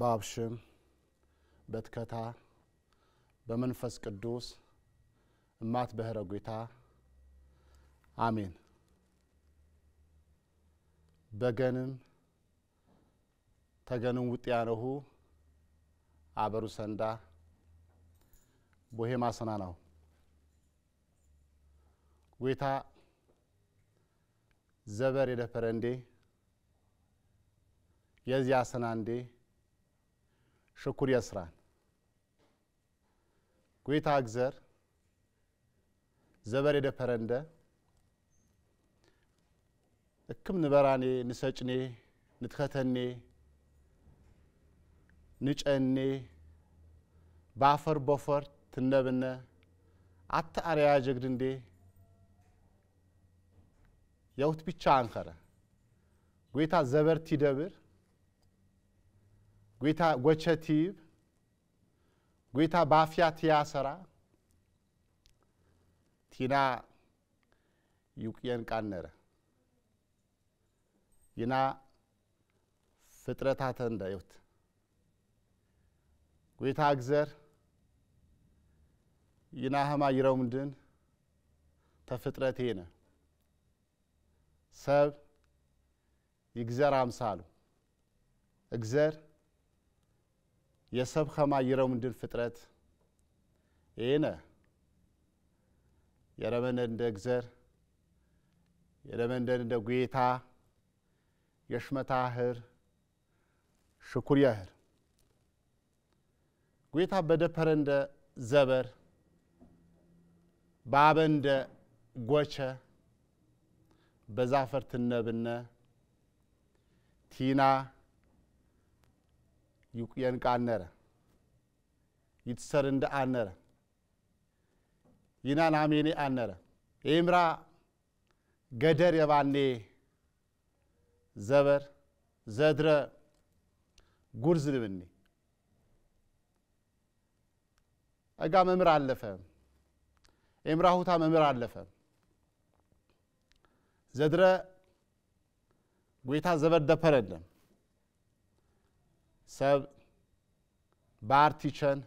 በአብሽም በትከታ በመንፈስ ቅዱስ እማት በህረ ጉታ አሜን። በገንም ተገንም ውጥያነሁ አበሩ ሰንዳ ቦሄ ነው ጌታ ዘበር የደፈረ እንዴ የዚያ ሰና እንዴ ሽኩር የስራን ጐይታ እግዘር ዘበር ፐረንደ እክም ንበራኔ ንሰጭኔ ንትኸተኔ ንጨኔ ባፈር ቦፈር ትነብነ አተ አርያ ጀግድ የውት ብቻ አንኸረ ጐይታ ዘበር ደብር ጎይታ ጎቸት ይብ ጎይታ ባፍያት ያሰራ ቲና ይውቅየን ቃነረ ይና ፍጥረታተ እንዳዩት ጎይታ እግዘር ይና ህማ ተፍጥረት ነ ሰብ ይግዘር አምሳሉ እግዘር የሰብኸማ ይረው ምንድን ፍጥረት ይነ የረመነን እንደ እግዘር የረመንደን እንደ ጉታ የሽመታ ሽኩር ሽኩርያህር ጉታ በደፐረ እንደ ዘበር በአበ እንደ ጎቸ በዛፈር ትነብነ ቲና የንቃነረ ይትሰር እንደ አነረ ይናን አሜኔ አነረ ኤምራ ገደር የባኔ ዘበር ዘድረ ጉርዝ ልብኒ እጋ መምር አለፈ ኤምራ ሁታ መምህር አለፈ ዘድረ ጎይታ ዘበር ደፐረለም ሰብ ባርቲቸን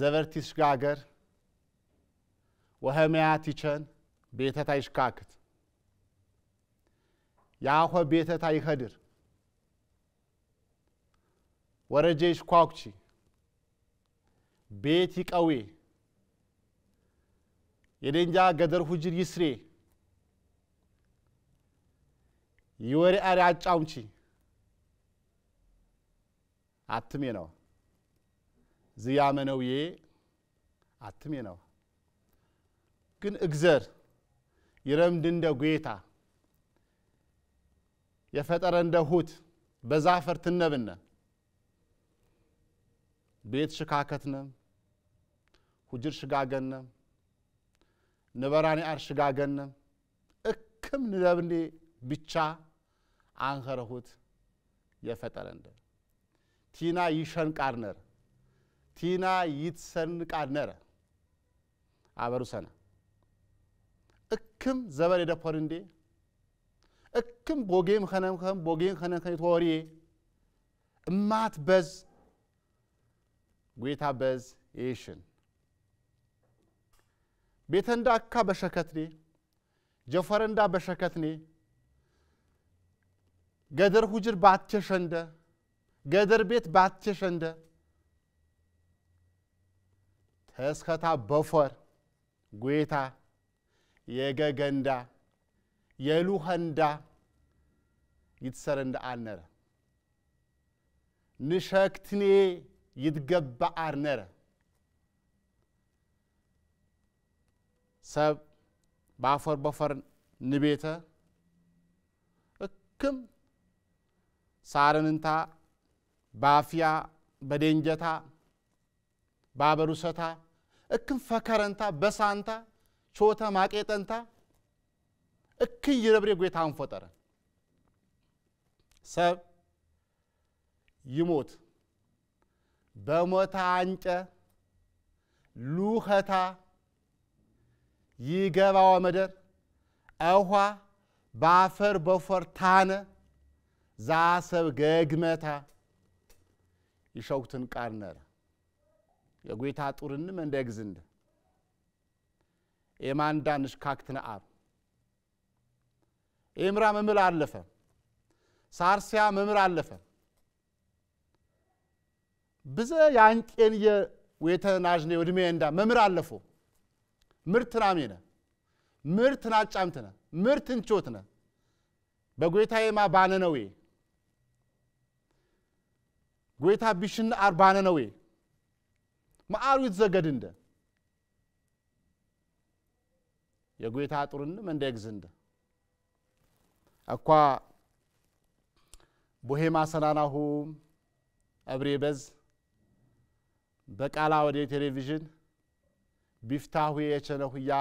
ዘበርቲሽጋገር ቲቸን ቤተታ ይሽካክት ያኸ ቤተታ ይኸድር ወረጀ ይሽኳኩቺ ቤት ይቀዌ የደንጃ ገደር ሁጅር ይስሬ ይወሪ አሪ አጫውንቺ አትሜ ነው። ዝያመነውዬ አትሜ ነው። ግን እግዘር ይረምድ እንደ ጌታ የፈጠረ እንደ ሁት በዛፈር ትነብነ ቤት ሽካከትነ ሁጅር ሽጋገነ ንበራኒ አር ሽጋገነ እክም ንለብኔ ብቻ አንኸረሁት የፈጠረ እንደ ቲና ይሸንቃርነር ቲና ይትሰንቃርነር ነረ አበሩ ሰና እክም ዘበር የደፈር እንዴ እክም ቦጌም ከነምከም ቦጌም ኸነምኸም የተወሬ እማት በዝ ጌታ በዝ ይሽን ቤተንዳ አካ በሸከትኔ ጀፈረንዳ በሸከትኔ ገደር ሁጅር ባትቸሸንደ ገደር ቤት ባትሸንደ እንደ በፎር ጉይታ የገገንዳ የሉኸንዳ ይትሰር እንደ አልነረ ንሸክትኔ ይትገባ አርነረ ሰብ በአፈር በፈር ንቤተ እክም ሳርንንታ ባፊያ በደንጀታ ባበሩሰታ እክም ፈከረንታ በሳንታ ቾተ ማቄጠንታ እክን ይረብሬ ጎይታን ፈጠረ ሰብ ይሞት በሞታ አንጨ ሉኸታ ይገባው መደር አውኋ በአፈር በፎር ታነ ዛሰብ ገግመታ ይሸውትን ቃርነር የጎይታ ጡርንም እንደ ግዝንድ የማንዳንሽ ሽካክትን አብ ኤምራ መምል አለፈ ሳርሲያ መምር አለፈ ብዘ ያንቄን የተናዥኔ ወድሜ እንዳ መምር አለፎ ምርት ናሜነ ምርት ናጫምትነ ምርት እንቾትነ በጎይታ የማ ባነነዌ ጎይታ ቢሽን አርባነ ነው ይዘገድ እንደ የጎይታ ጡርንም እንደ ግዝንደ እኳ ቦሄማ ሰናናሁ እብሬ በዝ በቃላ ወደ ቴሌቪዥን ቢፍታሁ የቸነሁያ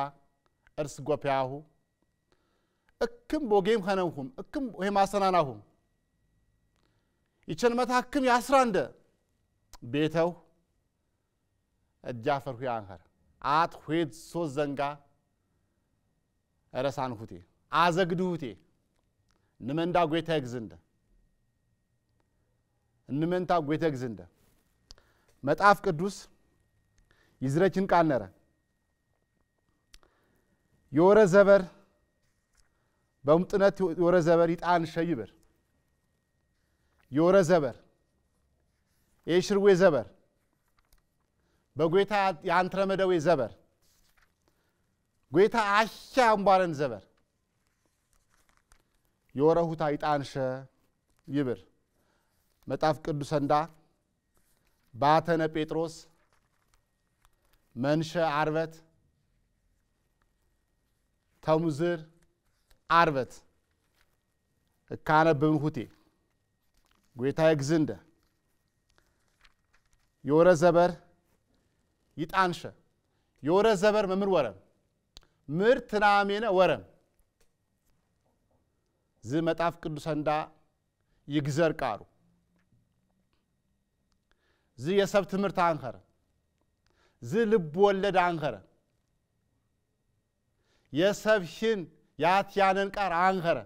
እርስ ጎፒያሁ እክም ቦጌም ከነሁም እክም ቦሄማ ሰናናሁም ይችን መታክም ያስራንደ ቤተው እጃፈር ሁ አንኸር አት ዄት ሶስት ዘንጋ ረሳን ሁቴ አዘግድ ሁቴ ንመንዳ ጐተ ግዝንደ ንመንታ ጐተ ግዝንደ መጣፍ ቅዱስ ይዝረችን ቃል ነረ የወረ ዘበር በምጥነት የወረ ዘበር ይጣን ሸይብር የወረ ዘበር የሽርዌ ዘበር በጎታ የአንትረመደዌ ዘበር ጎታ አሻ አምቧረን ዘበር የወረሁታ ይጣንሸ ይብር መጣፍ ቅዱስ እንዳ ባተነ ጴጥሮስ መንሸ አርበት ተሙዝር አርበት እካነብብን ሁቴ ጎይታ ይግዝእንደ የወረ ዘበር ይጣንሸ የወረ ዘበር መምር ወረም ምር ትናሜነ ወረም ዝ መጣፍ ቅዱሰ እንዳ ይግዘር ቃሩ ዝ የሰብ ትምህርት አንኸረ ዝ ልብ ወለድ አንኸረ የሰብሽን ያትያነን ቃር አንኸረ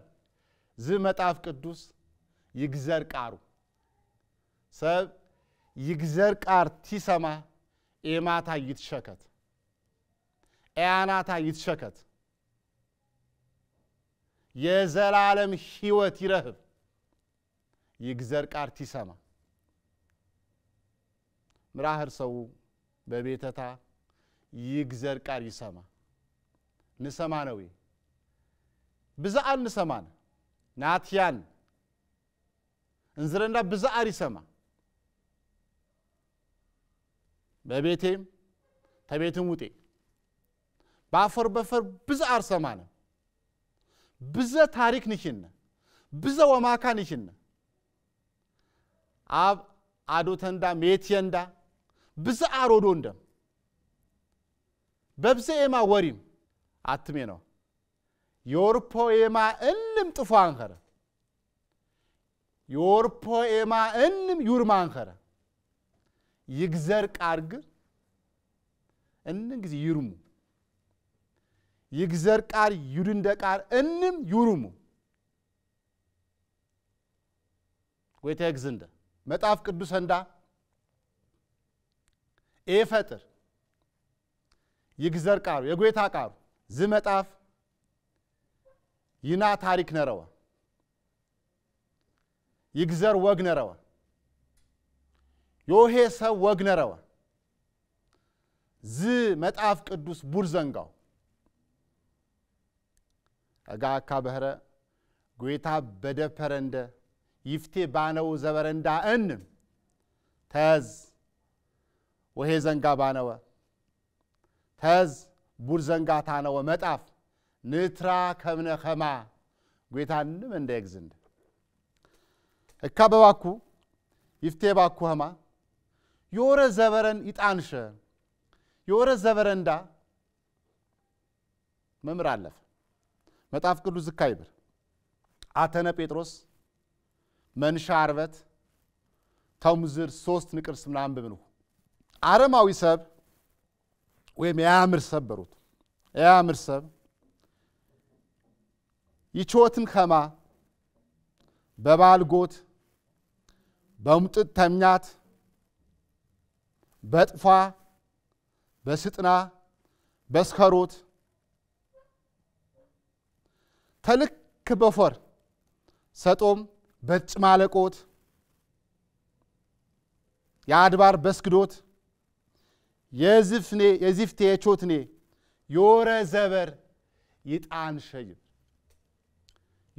ዝ መጣፍ ቅዱስ ይግዘር ቃሩ ሰብ ይግዘር ቃር ቲሰማ ኤማታ ይትሸከት ኤያናታ ይትሸከት የዘላለም ህይወት ይረህብ ይግዘር ቃር ቲሰማ ምራህር ሰው በቤተታ ይግዘር ቃር ይሰማ ንሰማ ነው ብዛአን ንሰማን ናትያን እንዝረንዳ ብዛአር ይሰማ በቤቴም ተቤትም ውጤ በአፈር በፈር ብዛአር ሰማነ ብዘ ታሪክ ንሽነ ብዘ ወማካ ንሽነ አብ አዶተንዳ ሜትየንዳ ብዛአር ወዶ እንደም በብዘ ኤማ ወሪም አትሜ ነው የወርፖ ኤማ እልም ጥፎ አንኸረ እንም ዩር ማንኸረ ይግዘር ቃርግ እንን ጊዜ ይርሙ ይግዘር ቃር ዩድንደ ቃር እንም ዩርሙ ወይተግዝ ግዝንደ መጣፍ ቅዱስ እንዳ ኤፈጥር ይግዘር ቃሩ የጎይታ ቃሩ ዝ መጣፍ ይና ታሪክ ነረዋ ይግዘር ወግነረወ ዮሄ ሰብ ወግነረወ ዝ መጣፍ ቅዱስ ቡር ዘንጋው እጋ አካ በህረ ጎይታ በደፐረንደ ይፍቴ ባነው ዘበረንዳ እንም ተዝ ወሄ ዘንጋ ባነወ ተዝ ቡር ዘንጋ ታነወ መጣፍ ንትራ ከብነ ኸማ ጎይታ ንም እንደ እካ በባኩ ይፍቴ ባኩ ኸማ የወረ ዘበረን ይጣንሸ የወረ ዘበረንዳ መምህር አለፈ መጣፍ ቅዱስ ዝካ አተነ ጴጥሮስ መንሻ አርበት ተሙዝር ሶስት ንቅርስ ስምና አንብብንሁ አረማዊ ሰብ ወይም የያምር ሰብ በሩት የያምር ሰብ ይቾትን ኸማ በባልጎት በሙጥጥ ተምኛት በጥፋ በስጥና በስከሮት ተልክ በፎር ሰጦም በጭማለቆት የአድባር በስግዶት የዝፍኔ የዝፍቴ የቾትኔ የወረ ዘበር ይጣንሸይብ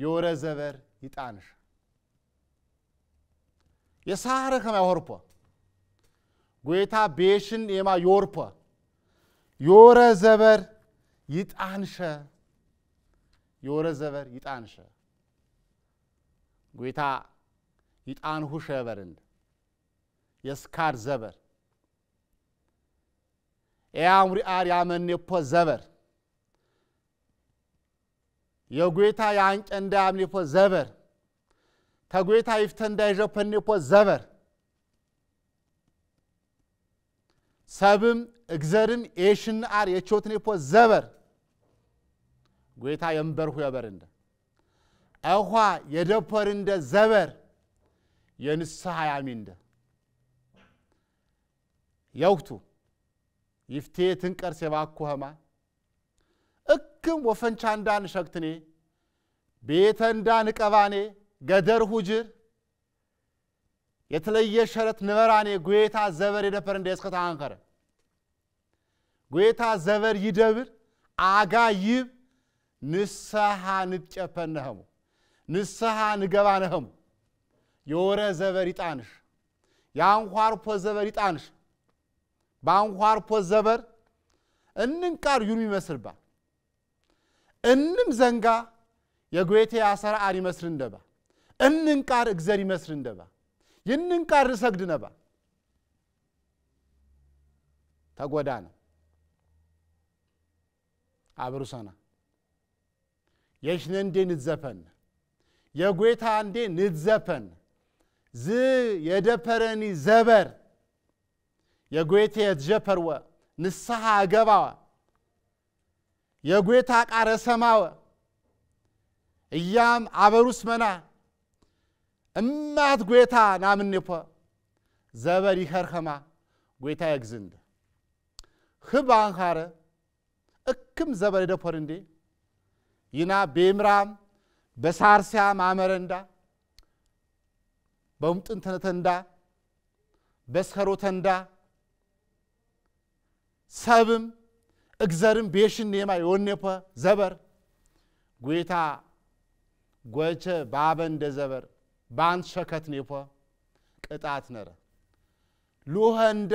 የወረ ዘበር ይጣንሸ የሳርኸና ሆርፖ ጎይታ ቤሽን የማ ዮርፖ ዮረ ዘበር ይጣንሸ ዮረ ዘበር ይጣንሸ ጎይታ ይጣንሁ ሸበርን የስካር ዘበር አር ያመኔፖ ዘበር የጎይታ የአንጨ እንዳያምኔፖ ዘበር ይፍተ ይፍተን እንዳይዠፈኔኮ ዘበር ሰብም እግዘርም ኤሽንአር የቾትኔኮ ዘበር ጎይታ የንበርሁ የበር እንደ አኳ የደፖር እንደ ዘበር የንስሐ ያሚ እንደ የውቱ ይፍቴ ትንቀርስ የባኩኸማ እክም ወፈንቻ እንዳን ሸክትኔ ቤተ እንዳን ቀባኔ ገደር ሁጅር የተለየ ሸረት ነበራኔ ጎታ ዘበር የደፈር እንደ እስከ ታንከረ ጎታ ዘበር ይደብር አጋ ይብ ንስሐ ንጨፈነኸሙ ንስሐ ንገባነኸሙ የወረ ዘበር ይጣንሽ የአንኳርፖ ዘበር ይጣንሽ በአንኳርፖ ዘበር እንንቃር ዩኑ ይመስልባ እንም ዘንጋ የጎቴ አሰራ አር ይመስል እንደባ እንን ቃር እግዘር ይመስር እንደባ ቃር ርሰግድ ነባ ተጎዳ ነው አብሩሰና የሽነ እንዴ ንዘፈን የጎታ እንዴ ንዘፈን ዝ የደፐረኒ ዘበር የጎቴ የትዠፐርወ ንስሓ አገባወ የጎታ ቃረ ሰማወ እያም አበሩስ መና እማት ጎይታ ናምኔፖ ዘበር ይኸርኸማ ጎይታ የግዝንድ ህብ አንኻረ እክም ዘበር ደፖር እንዴ ይና ቤምራም በሳርሲያም አመረንዳ በሙጥን ተነተንዳ በስከሮተንዳ ሰብም እግዘርም ቤሽን ኔማ የወኔፖ ዘበር ጎይታ ጎቸ ባበ እንደ ዘበር በአንድ ሸከት ኔፖ ቅጣት ነረ ሉኸንዳ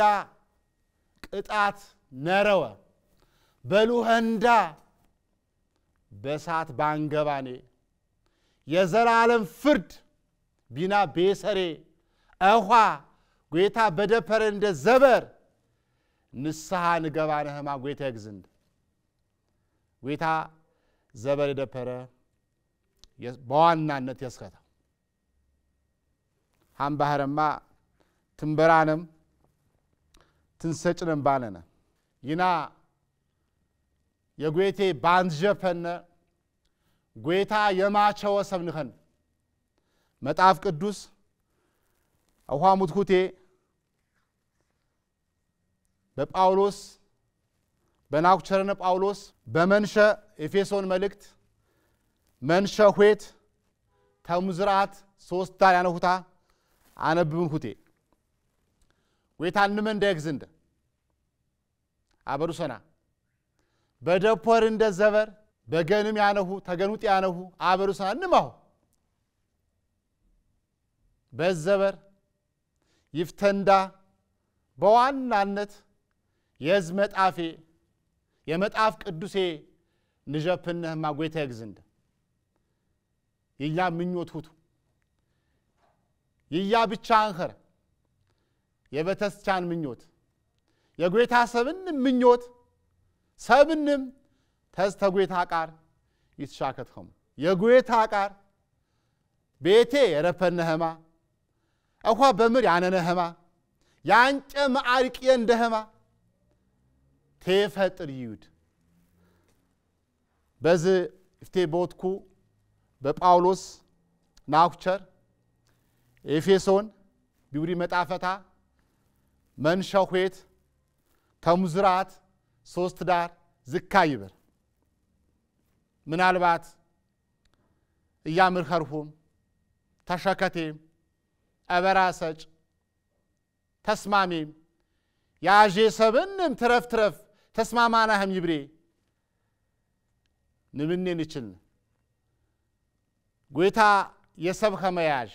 ቅጣት ነረወ በሉኸንዳ በሳት ባንገባኔ የዘላለም ፍርድ ቢና ቤሰሬ እኋ ጎታ በደፐረ እንደ ዘበር ንስሐ ንገባ ነህማ ጎታ ይግዝንድ ጎታ ዘበር የደፐረ በዋናነት የስከታ ሀምባህረማ ትንበራንም ትንሰጭንም ባነነ ይና የጎቴ ባንዝጀፈነ ጎታ የማቸወ ሰብንኸን መጣፍ ቅዱስ አውሃ ሙትኩቴ በጳውሎስ በናኩቸረነ ጳውሎስ በመንሸ ኤፌሶን መልእክት መንሸ ሁት ተሙዝራት ሶስት ዳር ያነሁታ አነብብን ሁቴ ወይታንመ እንዳይግዝ እንደ አበሩ ሰና በደፖር እንደ ዘበር በገንም ያነሁ ተገኑጥ ያነሁ አበሩ ሰና እንማሁ በዘበር ይፍተንዳ በዋናነት የዝ መጣፌ የመጣፍ ቅዱሴ ንዠፕነህማ ጎይታ ግዝንደ እንደ ምኞት ሁቱ ይያ ብቻ አንኸር የበተስቻን ምኞት የጎይታ ሰብን ምኞት ሰብንም ተዝተ ጎይታ ቃር ይትሻከትከሙ የጎይታ ቃር ቤቴ የረፈነህማ እኳ በምር ያነነህማ ያንጨ መዓሪቅ እንደህማ ቴፈጥር ይዩድ በዝ ፍቴ ቦትኩ በጳውሎስ ናኩቸር ኤፌሶን፣ ቢውሪ መጣፈታ፣ መንሸዌት፣ ተሙዝራት፣ ሶስት ዳር፣ ዝካ ይብር ምናልባት እያምርከርሁም ተሸከቴም አበራሰጭ ተስማሜም ያዤ ሰብንም ትረፍ ትረፍ ተስማማናህም ይብሬ ንብኔን ይችል ጎይታ የሰብ ከመያዥ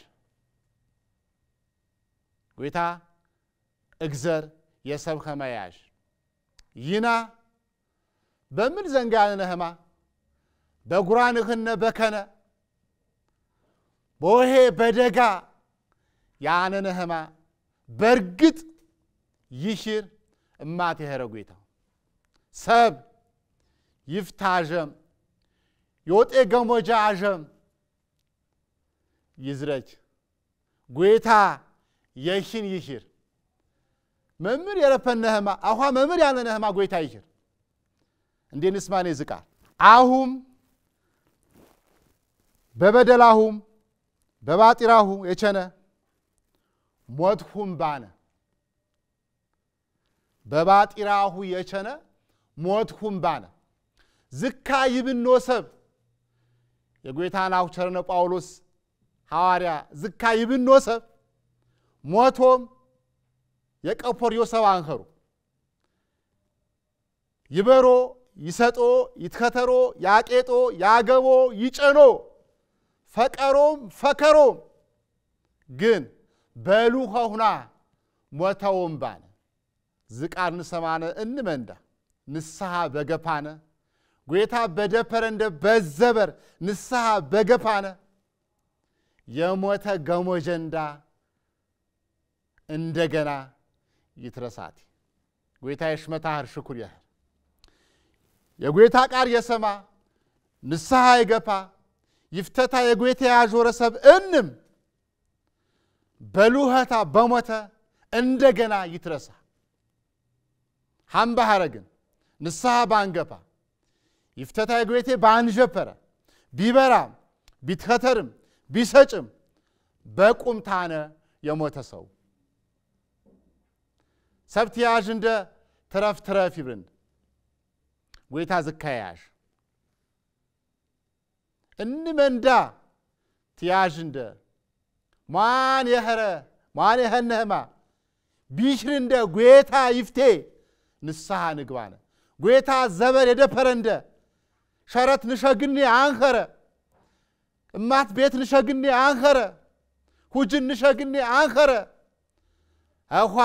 ጐይታ እግዘር የሰብኸ መያዥ ይና በምን ዘንጋንነህማ በጉራንህነ በከነ በውሄ በደጋ ያንነህማ በርግጥ ይሽር እማት የኸረ ጐይታ ሰብ ይፍታዠም የወጤ ገሞጃ አዠም ይዝረች ጐይታ የሽን ይሽር መምር የረፈነህማ አኋ መምር ያለነህማ ጎይታ ይሽር እንዴ ንስማኔ ዝቃ አሁም በበደላሁም በባጢራሁ የቸነ ሞትሁም ባነ በባጢራሁ የቸነ ሞትሁም ባነ ዝካ ይብኖ ሰብ የጎይታን አሁ ቸርነ ጳውሎስ ሐዋርያ ዝካ ይብኖ ሰብ ሞቶም የቀፖርዮ ዮሰብ አንኸሩ ይበሮ ይሰጦ ይትከተሮ ያቄጦ ያገቦ ይጨኖ ፈቀሮም ፈከሮም ግን በሉኸ ሁና ሞተውም ባነ ዝቃር ንሰማነ እንመንዳ ንስሐ በገፓነ ጎታ በደፐረ እንደ በዘበር ንስሐ በገፓነ የሞተ ገሞጀንዳ እንደገና ይትረሳቲ ጎይታ የሽመታ ርሽኩር ያህል የጎይታ ቃር የሰማ ንስሐ የገፋ ይፍተታ የጎይታ ያዞረ ሰብ እንም በልውኸታ በሞተ እንደገና ይትረሳ ሀምበ ግን ንስሐ ባንገፋ ይፍተታ የጎይቴ ባንዠፐረ ቢበራም ቢትኸተርም ቢሰጭም በቁምታነ የሞተ ሰው ሰብት የያዥ እንደ ትረፍ ትረፍ ይብልን ወይታ ዝካያዥ እኒ መንዳ ትያዥ እንደ ማን የኸረ ማን የኸነህማ ቢሽር እንደ ጎታ ይፍቴ ንስሐ ንግባነ ጎታ ዘበር የደፈረ እንደ ሸረት ንሸግኒ አንኸረ እማት ቤት ንሸግኒ አንኸረ ሁጅን ንሸግኒ አንኸረ አኳ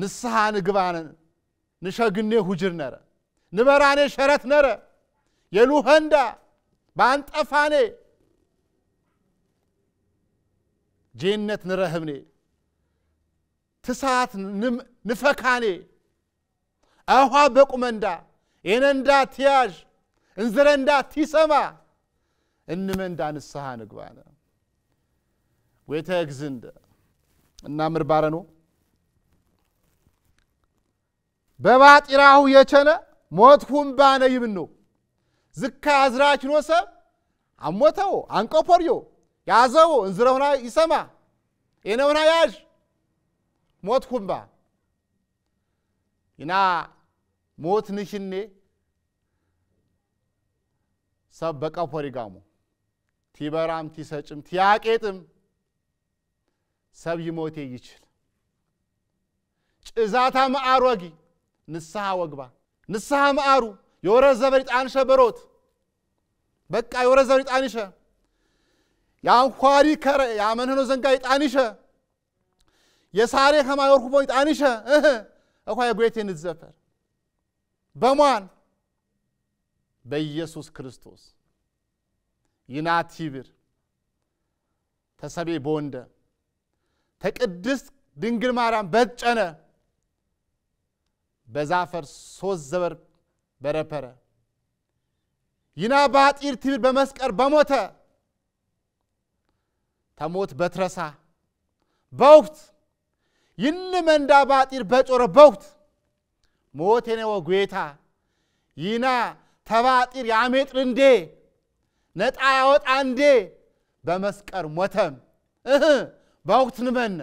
ንስሓ ንግባን ንሸግኔ ሁጅር ነረ ንበራኔ ሸረት ነረ የሉኸንዳ ባንጠፋኔ ጄነት ንረህብኔ ትሳት ንፈካኔ አኋ በቁመንዳ የነንዳ ትያዥ እንዝረንዳ ቲሰማ እንመንዳ ንስሓ ንግባነ ወይተ እግዚንደ እናምር ባረኖ በባጢራሁ የቸነ ሞትሁም ባነ ይብን ነው ዝካ አዝራች ኖ ሰብ አሞተው አንቆፖርዮ ያዘው እንዝረሁና ይሰማ የነውና ያዥ ሞት ሁምባ ኢና ሞት ንሽኔ ሰብ በቀፖሪ ጋሙ ቲበራም ቲሰጭም ቲያቄጥም ሰብ ይሞቴ ይችል ጭዛታ መአሮጊ ንስሐ ወግባ ንስሐ መዓሩ የወረዘ በሪጣንሸ በሮት በቃ የወረዘ በሪጣንሸ የአንኳሪ ከረ የአመንህኖ ዘንጋ ይጣንሸ የሳሬ ከማዮርኩ ቦ ይጣንሸ እኳ የጎቴ ንዘፈር በሟን በኢየሱስ ክርስቶስ ይናቲብር ተሰቤ ቦንደ ተቅድስት ድንግል ማርያም በጨነ በዛፈር ሶስት ዘበር በረፐረ ይና ባጢር ትብር በመስቀር በሞተ ተሞት በትረሳ በውክት ይን መንዳ ባጢር በጮረ በውክት ሞት የነወ ጌታ ይና ተባጢር ያሜጥር እንዴ ነጣ ያወጣ እንዴ በመስቀር ሞተም እህ ንመነ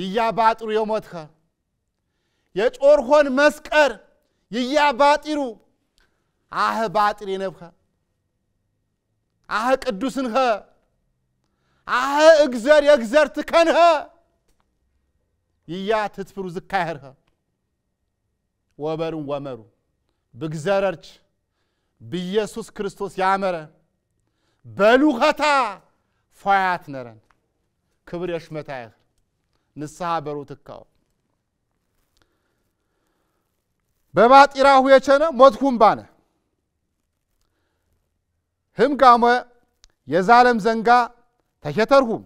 ይያ ባጢሩ የሞትኸ የጮርሆን መስቀር ይያ ባጢሩ አህ ባጢር የነብኸ አህ ቅዱስንኸ አህ እግዘር የእግዘር ትከንኸ ይያ ትትፍሩ ዝካሄርኸ ወበሩን ወመሩ ብግዘረርች ብኢየሱስ ክርስቶስ ያመረ በሉኸታ ፏያት ነረን ክብር የሽመታየኸ ንስሐ በሩ ትካወ በባጢራሁ የቸነ ሞትኩም ባነ ህምጋመ የዛለም ዘንጋ ተሸተርሁም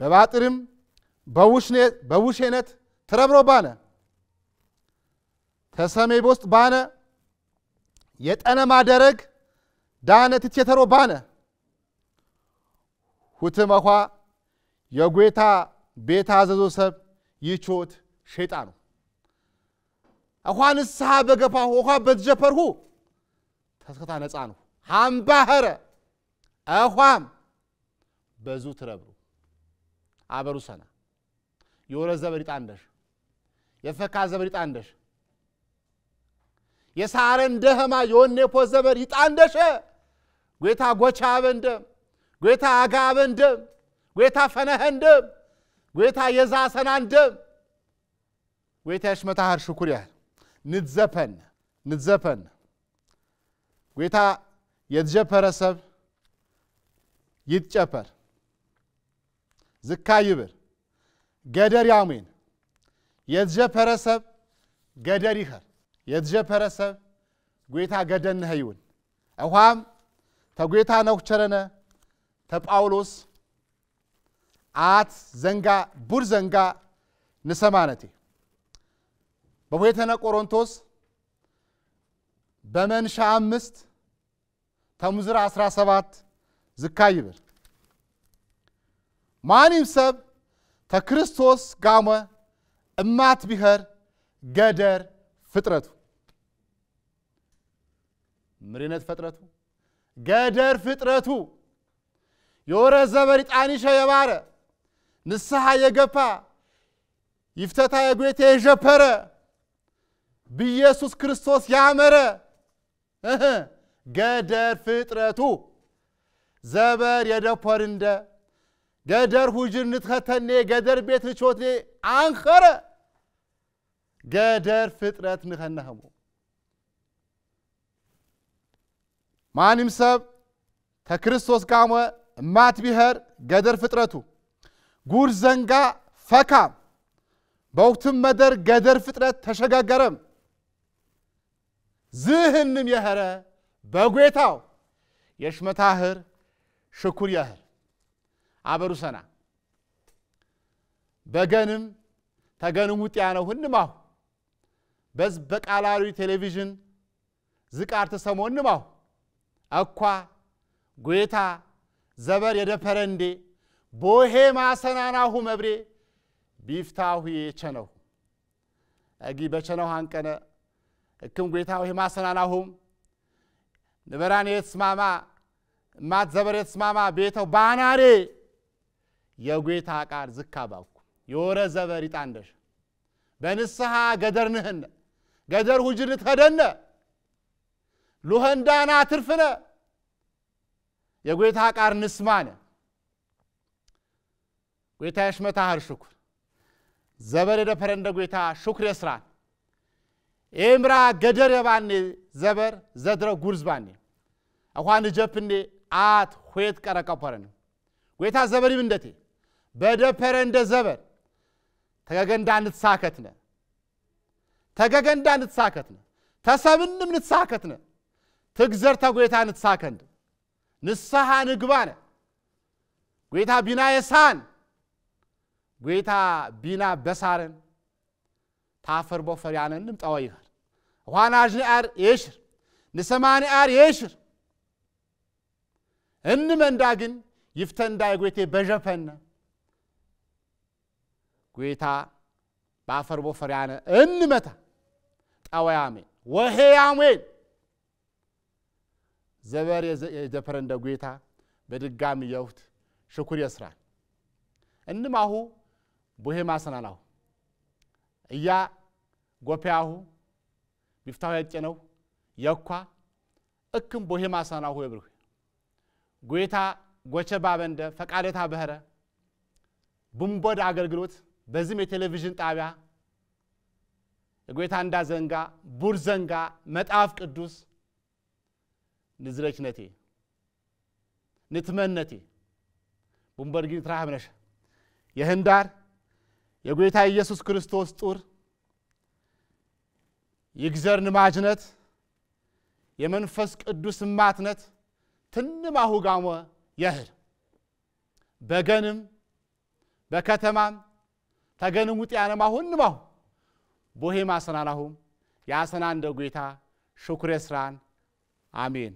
በባጢርም በውሽነት ትረብሮ ባነ ተሰሜ ቦስጥ ባነ የጠነ ማደረግ ዳነ ትቼተሮ ባነ ሁትመኳ የጎታ ቤታ አዘዞ ሰብ ይቾት ሸይጣኑ እኳን ንስሓ በገፋሁ እኳ በትጀፐርሁ ተስከታ ነፃ ነው ሃምባኸረ እኳም በዙ ትረብሩ አበሩ ሰና የወረዘ በሪጣ እንደሽ የፈካ ዘበር ይጣንደሽ የሳረን ደህማ የወኔፖ ዘበር ይጣንደሸ ጎታ ጎቻ አበንደም ጎታ አጋ አበንደም ጎታ ፈነኸንደም ጎታ የዛ ሰናንደም ጎታ የሽመታሃር ሽኩር ያህል ንዘፈን ንዘፈን ጌታ የትዠፈረ ሰብ ይትጨፈር ዝካ ይብር ገደር ያሜን የትዠፈረ ሰብ ገደር ይኸር የትዠፈረ ሰብ ጐይታ ገደንኸ ይውን እኋም ተጌታ ነኩቸረነ ተጳውሎስ አት ዘንጋ ቡር ዘንጋ ንሰማነቴ በሞየተነ ቆሮንቶስ በመንሻ አምስት ተሙዝር 17 ዝካ ዝካይብል ማንም ሰብ ተክርስቶስ ጋመ እማት ቢኸር ገደር ፍጥረቱ ምሪነት ፈጥረቱ ገደር ፍጥረቱ የወረ የወረዘ ጣኒሸ የባረ ንስሐ የገፋ ይፍተታ የጎቴ የዠፐረ በኢየሱስ ክርስቶስ ያመረ ገደር ፍጥረቱ ዘበር የደፖርንደ ገደር ሁጅር ንትኸተኔ ገደር ቤት ንቾትኔ አንኸረ ገደር ፍጥረት ንኸነኸሙ ማንም ሰብ ተክርስቶስ ጋሞ እማት ቢኸር ገደር ፍጥረቱ ጉር ዘንጋ ፈካም በውክትም መደር ገደር ፍጥረት ተሸጋገረም ዝህንም የኸረ በጎታው የሽመታህር ሽኩር የህር አበሩሰና በገንም ተገንም ውጥያ ነው ህንማሁ በዝ በቃላዊ ቴሌቪዥን ዝቃር ተሰሞ እንማሁ እኳ ጎታ ዘበር የደፈረንዴ ቦሄ ማሰናናሁ መብሬ ቢፍታሁ የቸነሁ እጊ በቸነሁ አንቀነ እክም ወይ ማሰናናሁም ንበራን የተስማማ ማት ዘበር የተስማማ ቤተው ባናሬ የጌታ ቃል ዝካባኩ የወረ ዘበር ይጣንደሽ በንስሐ ገደር ንህነ ገደር ሁጅን ተደነ ሉኸንዳና ትርፍነ የጌታ ቃል ንስማነ ጌታ የሽመታ ህር ሽኩር ዘበር የደፈረንደ ጌታ ሹክር የስራን ኤምራ ገደር የባኔ ዘበር ዘድረ ጉርዝ ባኔ አኳን ጀፕኔ አት ዄት ቀረቀፖረን ጎይታ ዘበሪም እንደቴ በደፐረ እንደ ዘበር ተገገንዳ ንትሳከትነ ተገገንዳ ንትሳከትነ ተሰብንም ንትሳከትነ ትግዘር ተጐታ ንትሳከንድ ንስሓ ንግባነ ጎይታ ቢና የሳን ጎይታ ቢና በሳረን ታፈር ቦፈር ያነንም ጠወይኸ ኣር የሽር ንሰማኒ ኣር የሽር እንመንዳ ግን ይፍተንዳ ጎይቴ በዠፈነ ጎታ በአፈር ፈርያነ እንመታ ጣወያሜ ወሄያሜን ዘበር የዘፈረ እንደ ጎታ በድጋሚ የውት ሽኩር የስራል እንማሁ ቡሄ ማሰናላሁ እያ ጎፔያሁ ቢፍታው ያጭ ነው የኳ እክም ቦሄ ማሳና ሆይ ብሩ ጎይታ ጎቸ ባበንደ ፈቃደታ በህረ ቡምቦድ አገልግሎት በዚህም የቴሌቪዥን ጣቢያ የጎይታ እንዳ ዘንጋ ቡር ዘንጋ መጣፍ ቅዱስ ንዝረችነቴ ንትመነቴ ቡምቦድ ግን ትራህብነሽ የህንዳር የጎይታ ኢየሱስ ክርስቶስ ጡር ይግዘርን ማጅነት የመንፈስ ቅዱስ ማትነት ትንማሁ ጋሞ የህር በገንም በከተማም ተገንም ውጥ ያነማሁ እንማሁ ቦሄም አሰናናሁም የአሰና እንደ ጌታ ሽኩሬ ስራን አሜን